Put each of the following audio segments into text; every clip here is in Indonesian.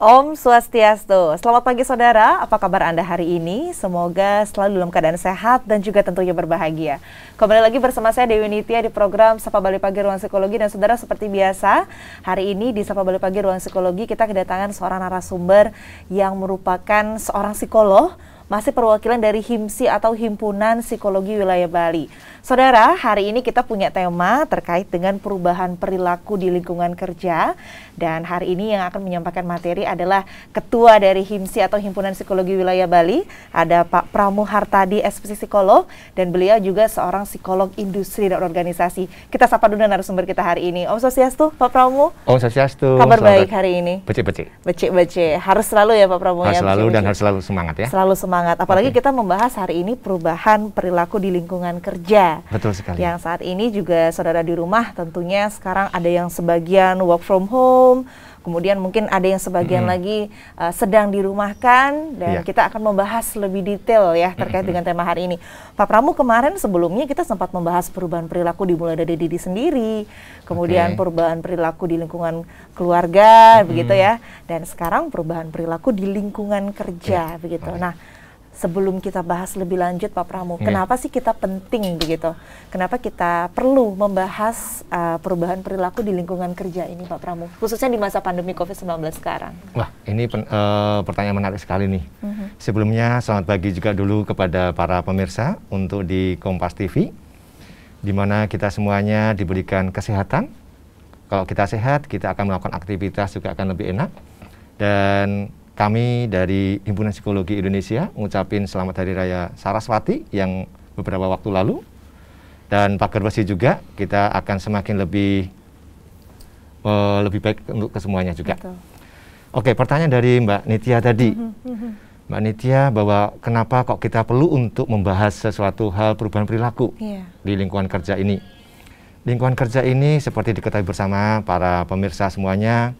Om Swastiastu. Selamat pagi saudara, apa kabar Anda hari ini? Semoga selalu dalam keadaan sehat dan juga tentunya berbahagia. Kembali lagi bersama saya Dewi Nitya di program Sapa Bali Pagi Ruang Psikologi dan saudara seperti biasa, hari ini di Sapa Bali Pagi Ruang Psikologi kita kedatangan seorang narasumber yang merupakan seorang psikolog masih perwakilan dari HIMSI atau Himpunan Psikologi Wilayah Bali. Saudara, hari ini kita punya tema terkait dengan perubahan perilaku di lingkungan kerja dan hari ini yang akan menyampaikan materi adalah Ketua dari HIMSI atau Himpunan Psikologi Wilayah Bali, ada Pak Pramu Hartadi, SPC Psikolog, dan beliau juga seorang psikolog industri dan organisasi. Kita sapa dulu narasumber kita hari ini. Om Sosiastu, Pak Pramu. Om Sosiastu. Kabar baik hari ini. Becik-becik. Becik-becik. Harus selalu ya Pak Pramu. Ya, harus ya, selalu becik, dan harus selalu semangat ya. Selalu semangat. Apalagi okay. kita membahas hari ini perubahan perilaku di lingkungan kerja. Betul sekali. Yang saat ini juga saudara di rumah tentunya sekarang ada yang sebagian work from home, belum kemudian mungkin ada yang sebagian mm -hmm. lagi uh, sedang dirumahkan dan yeah. kita akan membahas lebih detail ya terkait mm -hmm. dengan tema hari ini. Pak Pramu kemarin sebelumnya kita sempat membahas perubahan perilaku dimulai dari diri sendiri, kemudian okay. perubahan perilaku di lingkungan keluarga mm -hmm. begitu ya, dan sekarang perubahan perilaku di lingkungan kerja yeah. begitu. okay. Nah sebelum kita bahas lebih lanjut Pak Pramu, yeah. kenapa sih kita penting begitu? Kenapa kita perlu membahas uh, perubahan perilaku di lingkungan kerja ini Pak Pramu, khususnya di masa pandemi COVID-19 sekarang? Wah, ini pen, uh, pertanyaan menarik sekali nih. Mm -hmm. Sebelumnya selamat pagi juga dulu kepada para pemirsa untuk di Kompas TV, di mana kita semuanya diberikan kesehatan. Kalau kita sehat, kita akan melakukan aktivitas juga akan lebih enak. Dan kami dari Himpunan Psikologi Indonesia mengucapkan selamat Hari Raya Saraswati yang beberapa waktu lalu. Dan Pak Gerwasi juga, kita akan semakin lebih uh, lebih baik untuk kesemuanya juga. Betul. Oke, pertanyaan dari Mbak Nitya tadi. Mhm, mhm. Mbak Nitya, bahwa kenapa kok kita perlu untuk membahas sesuatu hal perubahan perilaku yeah. di lingkungan kerja ini. Lingkungan kerja ini seperti diketahui bersama para pemirsa semuanya,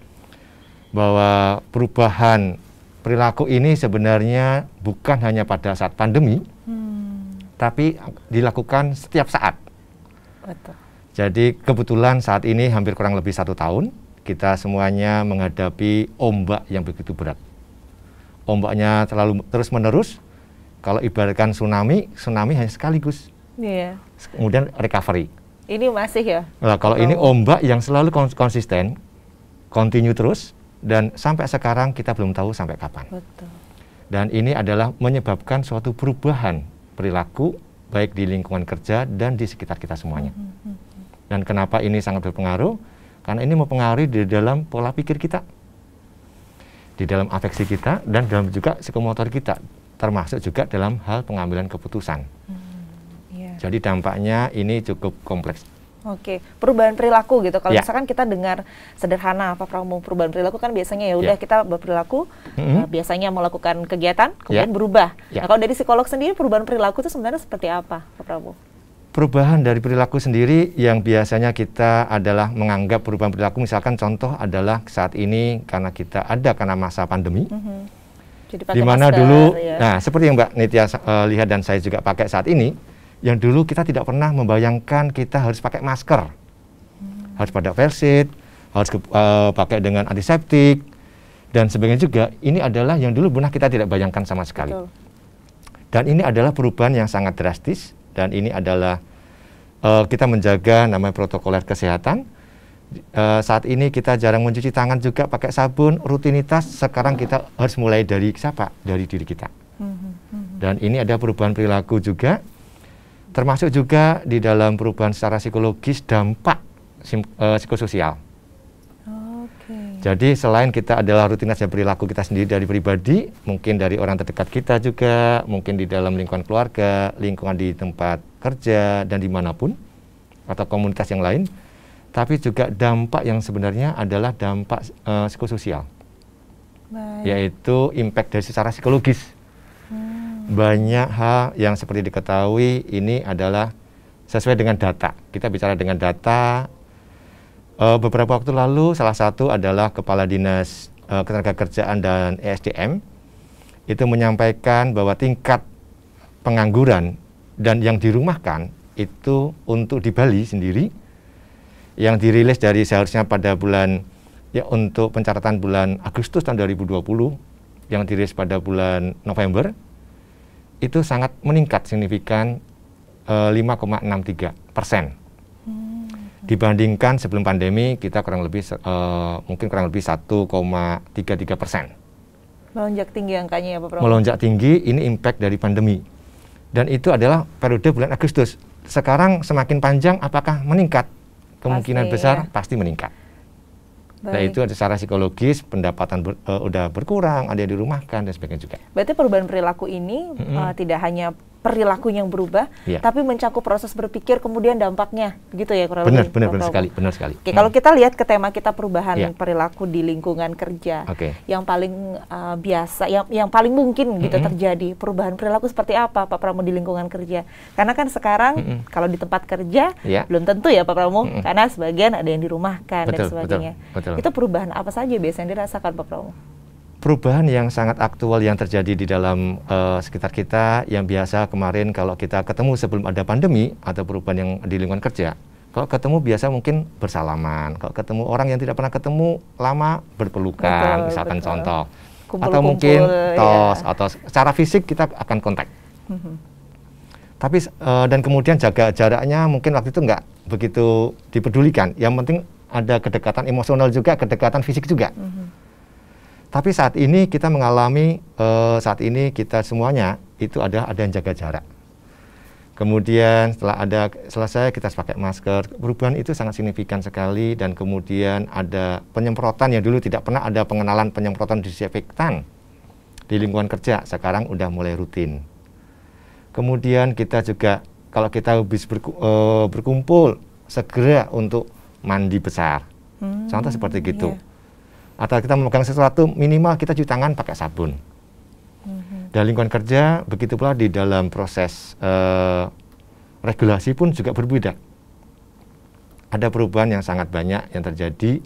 bahwa perubahan perilaku ini sebenarnya bukan hanya pada saat pandemi, hmm. tapi dilakukan setiap saat. Betul. Jadi kebetulan saat ini hampir kurang lebih satu tahun kita semuanya menghadapi ombak yang begitu berat. Ombaknya terlalu terus menerus. Kalau ibaratkan tsunami, tsunami hanya sekaligus. Iya. Kemudian recovery. Ini masih ya? Nah, kalau oh. ini ombak yang selalu konsisten, continue terus, dan sampai sekarang kita belum tahu sampai kapan. Betul. Dan ini adalah menyebabkan suatu perubahan perilaku baik di lingkungan kerja dan di sekitar kita semuanya. Mm -hmm. Dan kenapa ini sangat berpengaruh? Karena ini mempengaruhi di dalam pola pikir kita, di dalam afeksi kita, dan dalam juga psikomotor kita, termasuk juga dalam hal pengambilan keputusan. Mm -hmm. yeah. Jadi dampaknya ini cukup kompleks. Oke, perubahan perilaku gitu. Kalau yeah. misalkan kita dengar sederhana apa Pramu perubahan perilaku kan biasanya ya udah yeah. kita berperilaku mm-hmm. uh, biasanya melakukan kegiatan kemudian yeah. berubah. Yeah. Nah, ya. kalau dari psikolog sendiri perubahan perilaku itu sebenarnya seperti apa, Pak Pramu? Perubahan dari perilaku sendiri yang biasanya kita adalah menganggap perubahan perilaku misalkan contoh adalah saat ini karena kita ada karena masa pandemi. Mm-hmm. Di mana dulu, ya. nah seperti yang Mbak Nitya uh, lihat dan saya juga pakai saat ini, yang dulu kita tidak pernah membayangkan kita harus pakai masker, hmm. harus pada versit, harus uh, pakai dengan antiseptik dan sebagainya juga. Ini adalah yang dulu benar kita tidak bayangkan sama sekali. Betul. Dan ini adalah perubahan yang sangat drastis dan ini adalah uh, kita menjaga namanya protokoler kesehatan. Uh, saat ini kita jarang mencuci tangan juga pakai sabun rutinitas. Sekarang kita harus mulai dari siapa? Dari diri kita. Hmm, hmm, dan ini ada perubahan perilaku juga Termasuk juga di dalam perubahan secara psikologis dampak uh, psikososial. Jadi selain kita adalah rutinitas dan perilaku kita sendiri dari pribadi, mungkin dari orang terdekat kita juga, mungkin di dalam lingkungan keluarga, lingkungan di tempat kerja dan dimanapun, atau komunitas yang lain, tapi juga dampak yang sebenarnya adalah dampak uh, psikososial, Baik. yaitu impact dari secara psikologis banyak hal yang seperti diketahui ini adalah sesuai dengan data. Kita bicara dengan data. E, beberapa waktu lalu salah satu adalah Kepala Dinas e, kerjaan dan ESDM itu menyampaikan bahwa tingkat pengangguran dan yang dirumahkan itu untuk di Bali sendiri yang dirilis dari seharusnya pada bulan ya untuk pencatatan bulan Agustus tahun 2020 yang dirilis pada bulan November itu sangat meningkat signifikan uh, eh, 5,63 persen hmm. dibandingkan sebelum pandemi kita kurang lebih uh, mungkin kurang lebih 1,33 persen. Melonjak tinggi angkanya ya Pak Prof. Melonjak tinggi ini impact dari pandemi dan itu adalah periode bulan Agustus. Sekarang semakin panjang apakah meningkat? Kemungkinan pasti, besar ya. pasti meningkat. Nah, Baik. Nah, itu ada secara psikologis pendapatan ber, uh, udah berkurang, ada yang dirumahkan dan sebagainya juga. Berarti perubahan perilaku ini mm -hmm. uh, tidak hanya perilaku yang berubah, ya. tapi mencakup proses berpikir kemudian dampaknya, gitu ya kurang benar, lebih. Benar, benar sekali, benar sekali. Oke, hmm. kalau kita lihat ke tema kita perubahan ya. perilaku di lingkungan kerja, okay. yang paling uh, biasa, yang yang paling mungkin gitu mm -hmm. terjadi perubahan perilaku seperti apa, Pak Pramu di lingkungan kerja? Karena kan sekarang mm -hmm. kalau di tempat kerja ya. belum tentu ya Pak Pramu, mm -hmm. karena sebagian ada yang dirumahkan betul, dan sebagainya. Betul, betul. Itu perubahan apa saja biasanya dirasakan Pak Pramu? perubahan yang sangat aktual yang terjadi di dalam uh, sekitar kita yang biasa kemarin kalau kita ketemu sebelum ada pandemi atau perubahan yang di lingkungan kerja kalau ketemu biasa mungkin bersalaman kalau ketemu orang yang tidak pernah ketemu lama berpelukan betul, misalkan betul. contoh kumpul, atau kumpul, mungkin iya. tos iya. atau secara fisik kita akan kontak mm -hmm. tapi uh, dan kemudian jaga jaraknya mungkin waktu itu nggak begitu dipedulikan yang penting ada kedekatan emosional juga kedekatan fisik juga mm -hmm tapi saat ini kita mengalami uh, saat ini kita semuanya itu ada ada yang jaga jarak. Kemudian setelah ada selesai kita pakai masker. Perubahan itu sangat signifikan sekali dan kemudian ada penyemprotan yang dulu tidak pernah ada pengenalan penyemprotan disinfektan di lingkungan kerja. Sekarang udah mulai rutin. Kemudian kita juga kalau kita habis berku, e, berkumpul segera untuk mandi besar. Hmm, Contoh seperti gitu. Yeah atau kita memegang sesuatu minimal kita cuci tangan pakai sabun. mm Dan lingkungan kerja begitu pula di dalam proses uh, regulasi pun juga berbeda. Ada perubahan yang sangat banyak yang terjadi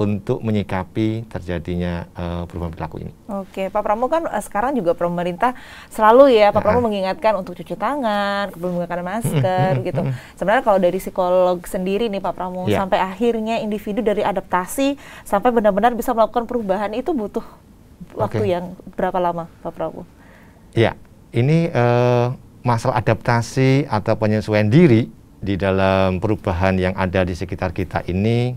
untuk menyikapi terjadinya uh, perubahan perilaku ini. Oke, Pak Pramu kan uh, sekarang juga pemerintah selalu ya Pak nah. Pramu mengingatkan untuk cuci tangan, menggunakan masker gitu. Sebenarnya kalau dari psikolog sendiri nih Pak Pramu ya. sampai akhirnya individu dari adaptasi sampai benar-benar bisa melakukan perubahan itu butuh waktu okay. yang berapa lama Pak Pramu? Ya, ini uh, masalah adaptasi atau penyesuaian diri di dalam perubahan yang ada di sekitar kita ini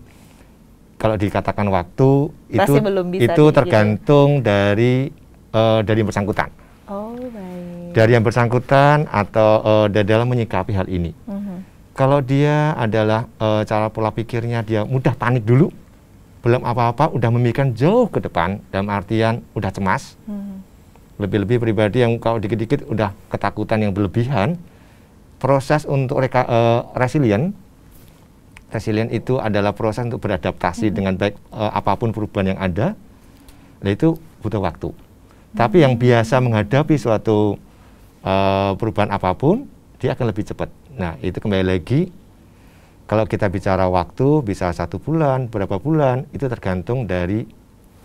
kalau dikatakan waktu Masih itu belum bisa itu tergantung dari uh, dari yang bersangkutan. Oh, baik. Dari yang bersangkutan atau uh, dalam menyikapi hal ini. Uh mm-hmm. -huh. Kalau dia adalah uh, cara pola pikirnya dia mudah panik dulu, belum apa-apa udah memikirkan jauh ke depan dalam artian udah cemas. Uh Lebih-lebih pribadi yang kalau dikit-dikit udah ketakutan yang berlebihan, proses untuk reka, uh, resilient resilient itu adalah proses untuk beradaptasi hmm. dengan baik e, apapun perubahan yang ada. Nah itu butuh waktu. Mm-hmm. Tapi yang biasa menghadapi suatu e, perubahan apapun, dia akan lebih cepat. Nah itu kembali lagi kalau kita bicara waktu bisa satu bulan, berapa bulan itu tergantung dari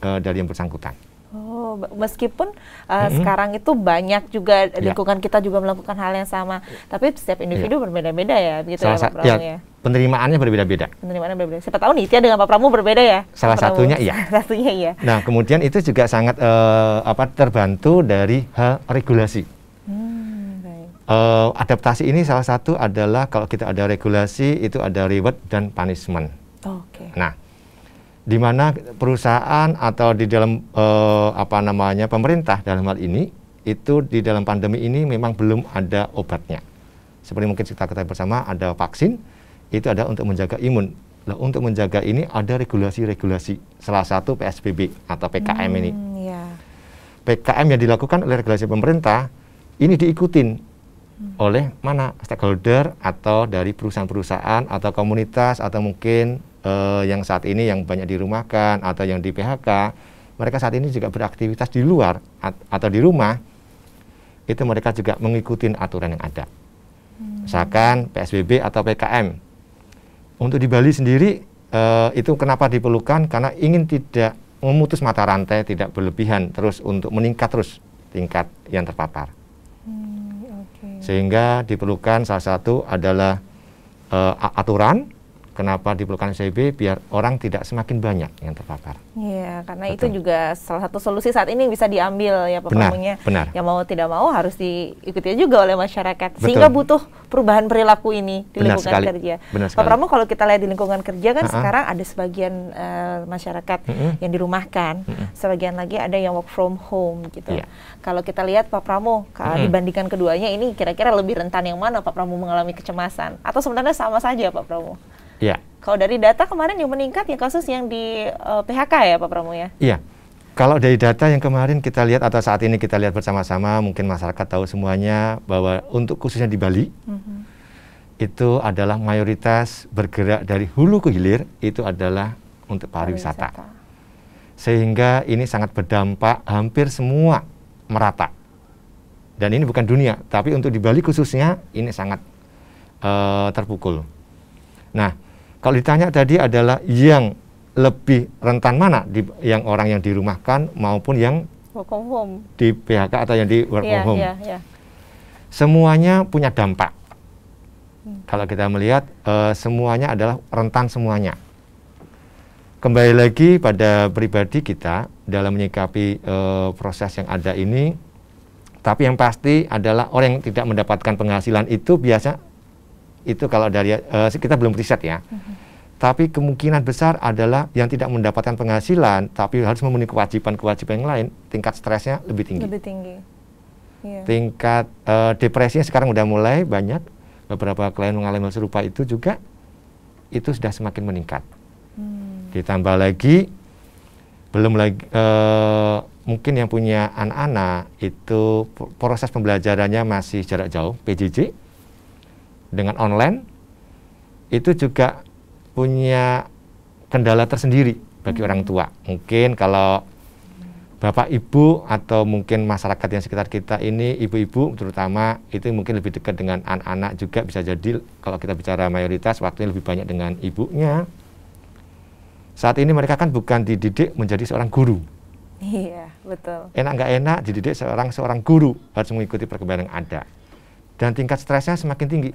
e, dari yang bersangkutan. Oh, meskipun uh, mm-hmm. sekarang itu banyak juga iya. lingkungan yeah. kita juga melakukan hal yang sama, tapi setiap individu yeah. berbeda-beda ya, begitu ya, Pak ya. ya penerimaannya berbeda-beda. Penerimaannya berbeda. Siapa tahu Nitya dengan Pak Pramu berbeda ya? Salah Pak satunya Pramu. iya. Salah satunya iya. Nah, kemudian itu juga sangat uh, apa terbantu dari hal regulasi. Hmm, baik. Uh, adaptasi ini salah satu adalah kalau kita ada regulasi itu ada reward dan punishment. Oke. Okay. Nah, di mana perusahaan atau di dalam uh, apa namanya pemerintah dalam hal ini itu di dalam pandemi ini memang belum ada obatnya. Seperti mungkin kita ketahui bersama ada vaksin, itu adalah untuk menjaga imun. Nah, untuk menjaga ini ada regulasi-regulasi, salah satu PSBB atau PKM hmm, ini. Iya. PKM yang dilakukan oleh regulasi pemerintah ini diikutin hmm. oleh mana stakeholder atau dari perusahaan-perusahaan atau komunitas atau mungkin uh, yang saat ini yang banyak dirumahkan atau yang di PHK, mereka saat ini juga beraktivitas di luar at atau di rumah, itu mereka juga mengikuti aturan yang ada. Hmm. Misalkan PSBB atau PKM, untuk di Bali sendiri uh, itu kenapa diperlukan karena ingin tidak memutus mata rantai tidak berlebihan terus untuk meningkat terus tingkat yang terpapar. Hmm, okay. Sehingga diperlukan salah satu adalah uh, aturan kenapa diperlukan SIB biar orang tidak semakin banyak yang terpapar. Iya, karena Betul. itu juga salah satu solusi saat ini bisa diambil ya Pak Benar, benar. Yang mau tidak mau harus diikuti juga oleh masyarakat. Betul. Sehingga butuh perubahan perilaku ini di benar lingkungan sekali. kerja. Benar Pak Pramu, kalau kita lihat di lingkungan kerja kan uh -huh. sekarang ada sebagian uh, masyarakat uh -huh. yang dirumahkan, uh -huh. sebagian lagi ada yang work from home gitu. Yeah. Kalau kita lihat Pak Pramu uh -huh. dibandingkan keduanya ini kira-kira lebih rentan yang mana Pak Pramu mengalami kecemasan atau sebenarnya sama saja Pak Pramu? Ya, Kalau dari data kemarin yang meningkat ya kasus yang di uh, eh, PHK ya Pak Pramu ya? Iya. Kalau dari data yang kemarin kita lihat atau saat ini kita lihat bersama-sama, mungkin masyarakat tahu semuanya bahwa untuk khususnya di Bali, mm -hmm. itu adalah mayoritas bergerak dari hulu ke hilir, itu adalah untuk pariwisata. pariwisata. Sehingga ini sangat berdampak hampir semua merata. Dan ini bukan dunia, tapi untuk di Bali khususnya ini sangat uh, terpukul. Nah, kalau ditanya tadi adalah yang lebih rentan mana di, yang orang yang dirumahkan maupun yang work from home. di PHK atau yang di work yeah, from iya, home. Yeah, yeah. Semuanya punya dampak. Hmm. Kalau kita melihat uh, semuanya adalah rentan semuanya. Kembali lagi pada pribadi kita dalam menyikapi uh, proses yang ada ini, tapi yang pasti adalah orang yang tidak mendapatkan penghasilan itu biasa itu kalau dari uh, kita belum riset ya. Mm-hmm. Tapi kemungkinan besar adalah yang tidak mendapatkan penghasilan tapi harus memenuhi kewajiban-kewajiban yang lain, tingkat stresnya lebih tinggi. Lebih tinggi. Yeah. Tingkat uh, depresinya sekarang sudah mulai banyak beberapa klien mengalami hal serupa itu juga itu sudah semakin meningkat. Hmm. Ditambah lagi belum lagi uh, mungkin yang punya anak-anak itu proses pembelajarannya masih jarak jauh PJJ dengan online itu juga punya kendala tersendiri bagi hmm. orang tua. Mungkin kalau bapak ibu atau mungkin masyarakat yang sekitar kita ini ibu-ibu terutama itu mungkin lebih dekat dengan anak-anak juga bisa jadi kalau kita bicara mayoritas waktunya lebih banyak dengan ibunya. Saat ini mereka kan bukan dididik menjadi seorang guru. Iya, betul. Enak nggak enak dididik seorang seorang guru harus mengikuti perkembangan yang ada. Dan tingkat stresnya semakin tinggi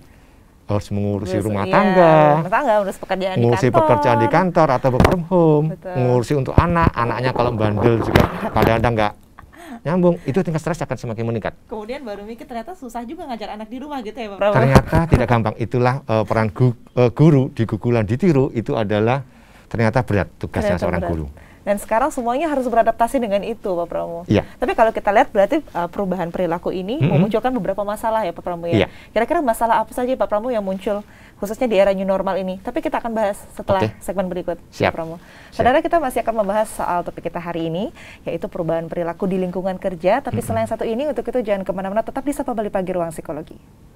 harus mengurusi Terus, rumah iya, tangga, rumah tangga harus pekerjaan mengurusi di kantor. pekerjaan di kantor atau work from home, Betul. mengurusi untuk anak, anaknya kalau bandel juga kadang-kadang nggak nyambung, itu tingkat stres akan semakin meningkat. Kemudian baru mikir ternyata susah juga ngajar anak di rumah gitu ya Bapak? Ternyata tidak gampang, itulah uh, peran gu, uh, guru di gugulan ditiru itu adalah ternyata berat tugasnya ternyata seorang berat. guru. Dan sekarang semuanya harus beradaptasi dengan itu, Pak Pramu. Ya. Tapi kalau kita lihat berarti uh, perubahan perilaku ini -hmm. memunculkan beberapa masalah ya, Pak Pramu ya. Iya. Kira-kira ya. masalah apa saja Pak Pramu yang muncul khususnya di era new normal ini? Tapi kita akan bahas setelah okay. segmen berikut, Siap. Pak Pramu. Saudara kita masih akan membahas soal topik kita hari ini yaitu perubahan perilaku di lingkungan kerja. Tapi -hmm. selain satu ini untuk itu jangan kemana-mana, tetap di Sapa Bali Pagi Ruang Psikologi.